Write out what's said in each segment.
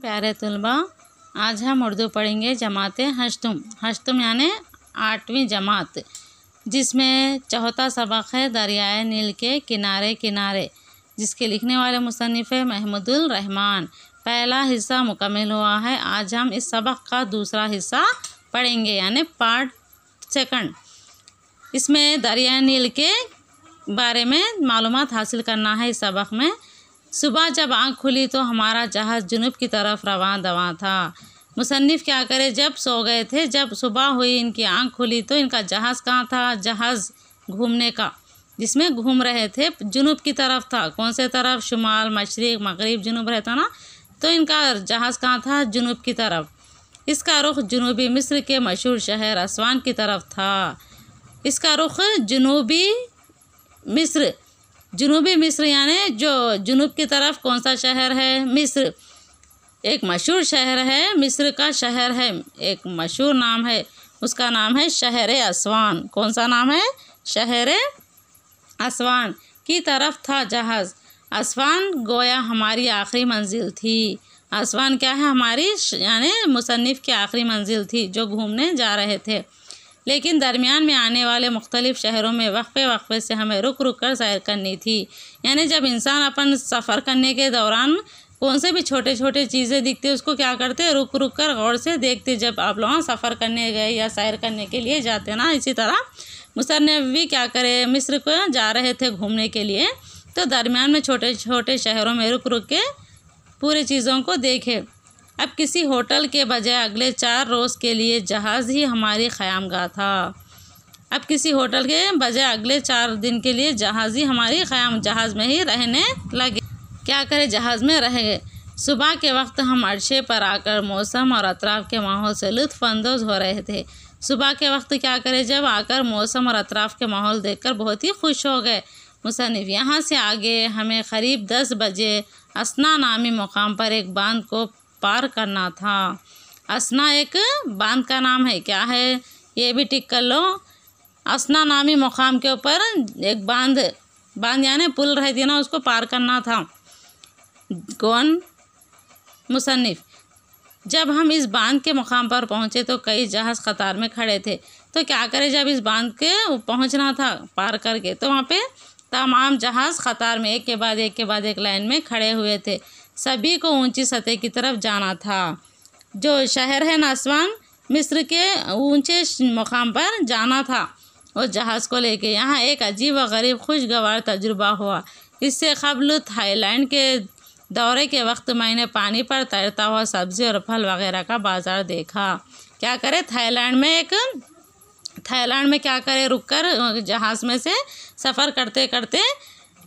प्यारे तलबा आज हम उर्दू पढ़ेंगे जमात हस्तुम हस्तुम यानि आठवीं जमात जिसमें चौथा सबक है दरियाए नील के किनारे किनारे जिसके लिखने वाले मुसनफ़ महमूदुल रहमान पहला हिस्सा मुकम्मल हुआ है आज हम इस सबक का दूसरा हिस्सा पढ़ेंगे यानि पार्ट सेकंड इसमें दरिया नील के बारे में मालूम हासिल करना है इस सबक में सुबह जब आँख खुली तो हमारा जहाज़ जुनूब की तरफ रवा दवा था मुसनफ़ क्या करे जब सो गए थे जब सुबह हुई इनकी आँख खुली तो इनका जहाज़ कहाँ था जहाज़ घूमने का जिसमें घूम रहे थे जुनूब की तरफ था कौन से तरफ शुमाल मशरक़ मगरब जुनूब रहता ना तो इनका जहाज़ कहाँ था जुनूब की तरफ इसका रुख जुनूबी मिस्र के मशहूर शहर असवान की तरफ था इसका रुख जुनूबी मिस्र जनूबी मिस्र यानी जो जुनूब की तरफ कौन सा शहर है मिस्र एक मशहूर शहर है मिस्र का शहर है एक मशहूर नाम है उसका नाम है शहर असवान कौन सा नाम है शहर असवान की तरफ था जहाज़ असवान गोया हमारी आखिरी मंजिल थी असवान क्या है हमारी यानी मुसनफ़ की आखिरी मंजिल थी जो घूमने जा रहे थे लेकिन दरमियान में आने वाले मुख्तलिफ़ शहरों में वक्फ़े वक्फ़े से हमें रुक रुक कर सैर करनी थी यानी जब इंसान अपन सफ़र करने के दौरान कौन से भी छोटे छोटे चीज़ें दिखते उसको क्या करते रुक रुक कर गौर से देखते जब आप लोग सफ़र करने गए या सैर करने के लिए जाते ना इसी तरह मुसनफ़ भी क्या करे मिस्र को जा रहे थे घूमने के लिए तो दरमियान में छोटे छोटे शहरों में रुक रुक के पूरी चीज़ों को देखे अब किसी होटल के बजाय अगले चार रोज़ के लिए जहाज़ ही हमारी ख़याम था अब किसी होटल के बजाय अगले चार दिन के लिए जहाज़ ही हमारी ख़याम जहाज़ में ही रहने लगे क्या करें जहाज़ में रह गए सुबह के वक्त हम अरशे पर आकर मौसम और अतराफ़ के माहौल से लुफानंदोज़ हो रहे थे सुबह के वक्त क्या करें जब आकर मौसम और अतराफ़ के माहौल देखकर बहुत ही खुश हो गए मुसनफ़ यहाँ से आगे हमें करीब दस बजे असना नामी मुकाम पर एक बांध को पार करना था असना एक बांध का नाम है क्या है ये भी टिक कर लो असना नामी मुकाम के ऊपर एक बांध बांध यानी पुल रहती है ना उसको पार करना था कौन मुसनफ़ जब हम इस बांध के मुकाम पर पहुँचे तो कई जहाज़ कतार में खड़े थे तो क्या करें जब इस बांध के पहुँचना था पार करके तो वहाँ पे तमाम जहाज़ कतार में एक के बाद एक के बाद एक लाइन में खड़े हुए थे सभी को ऊंची सतह की तरफ जाना था जो शहर है नासवान मिस्र के ऊंचे मुकाम पर जाना था और जहाज़ को लेके यहाँ एक अजीब व गरीब खुशगवार तजुर्बा हुआ इससे कबल थाईलैंड के दौरे के वक्त मैंने पानी पर तैरता हुआ सब्ज़ी और फल वगैरह का बाज़ार देखा क्या करे थाईलैंड में एक थाईलैंड में क्या करे रुक कर जहाज़ में से सफ़र करते करते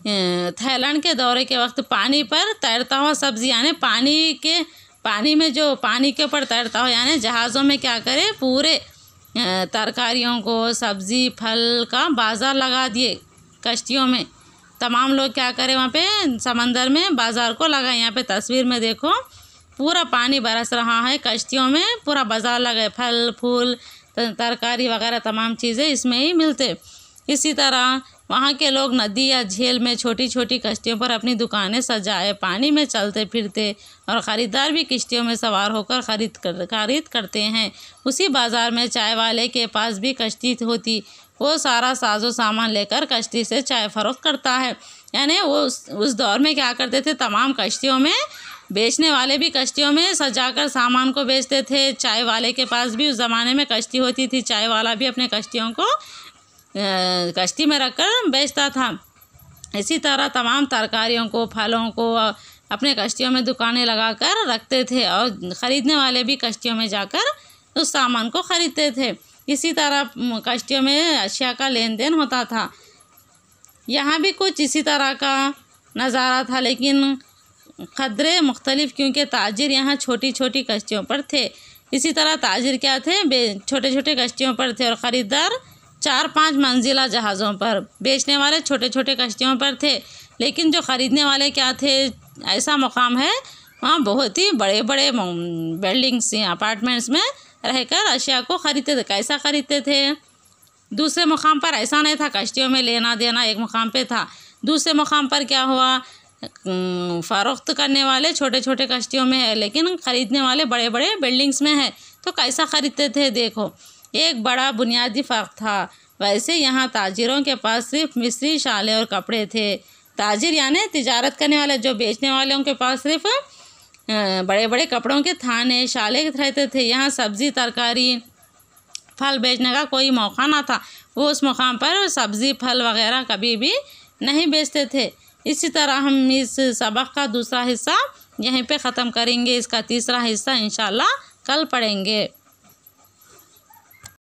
थैलैंड के दौरे के वक्त पानी पर तैरता हुआ सब्ज़ी यानी पानी के पानी में जो पानी के ऊपर तैरता हुआ यानी जहाज़ों में क्या करे पूरे तरकारियों को सब्ज़ी फल का बाज़ार लगा दिए कश्तियों में तमाम लोग क्या करें वहाँ पे समंदर में बाज़ार को लगाए यहाँ पे तस्वीर में देखो पूरा पानी बरस रहा है कश्तियों में पूरा बाज़ार लगाए फल फूल तरकारी वगैरह तमाम चीज़ें इसमें ही मिलते इसी तरह वहाँ के लोग नदी या झील में छोटी छोटी कश्तियों पर अपनी दुकानें सजाए पानी में चलते फिरते और ख़रीदार भी किश्तियों में सवार होकर खरीद कर खरीद करते हैं उसी बाज़ार में चाय वाले के पास भी कश्ती होती वो सारा साजो सामान लेकर कश्ती से चाय फरोख करता है यानी वो उस, उस दौर में क्या करते थे तमाम कश्तियों में बेचने वाले भी कश्तियों में सजाकर सामान को बेचते थे चाय वाले के पास भी उस ज़माने में कश्ती होती थी चाय वाला भी अपने कश्तियों को कश्ती में रखकर बेचता था इसी तरह तमाम तरकारियों को फलों को अपने कश्तियों में दुकानें लगाकर रखते थे और ख़रीदने वाले भी कश्तियों में जाकर उस सामान को ख़रीदते थे इसी तरह कश्तियों में अशिया का लेन देन होता था यहाँ भी कुछ इसी तरह का नज़ारा था लेकिन खदरे मुख्तलिफ क्योंकि ताजिर यहाँ छोटी छोटी कश्तियों पर थे इसी तरह ताजिर क्या थे छोटे छोटे कश्तियों पर थे और ख़रीदार चार पाँच मंजिला जहाज़ों पर बेचने वाले छोटे छोटे कश्तियों पर थे लेकिन जो ख़रीदने वाले क्या थे ऐसा मुकाम है वहाँ बहुत ही बड़े बड़े बिल्डिंग्स अपार्टमेंट्स में रहकर अशिया को ख़रीदते थे कैसा ख़रीदते थे दूसरे मुकाम पर ऐसा नहीं था कश्तियों में लेना देना एक मुकाम पर था दूसरे मुकाम पर क्या हुआ फ़रोख्त करने वाले छोटे छोटे कश्तियों में है लेकिन ख़रीदने वाले बड़े बड़े बिल्डिंग्स में है तो कैसा ख़रीदते थे देखो एक बड़ा बुनियादी फ़र्क था वैसे यहाँ ताजिरों के पास सिर्फ मिस्री शाले और कपड़े थे ताजिर यानि तजारत करने वाले जो बेचने वालों के पास सिर्फ बड़े बड़े कपड़ों के थाने शाले रहते थे यहाँ सब्ज़ी तरकारी फल बेचने का कोई मौका ना था वो उस मुकाम पर सब्ज़ी फल वगैरह कभी भी नहीं बेचते थे इसी तरह हम इस सबक का दूसरा हिस्सा यहीं पे ख़त्म करेंगे इसका तीसरा हिस्सा इन कल पढ़ेंगे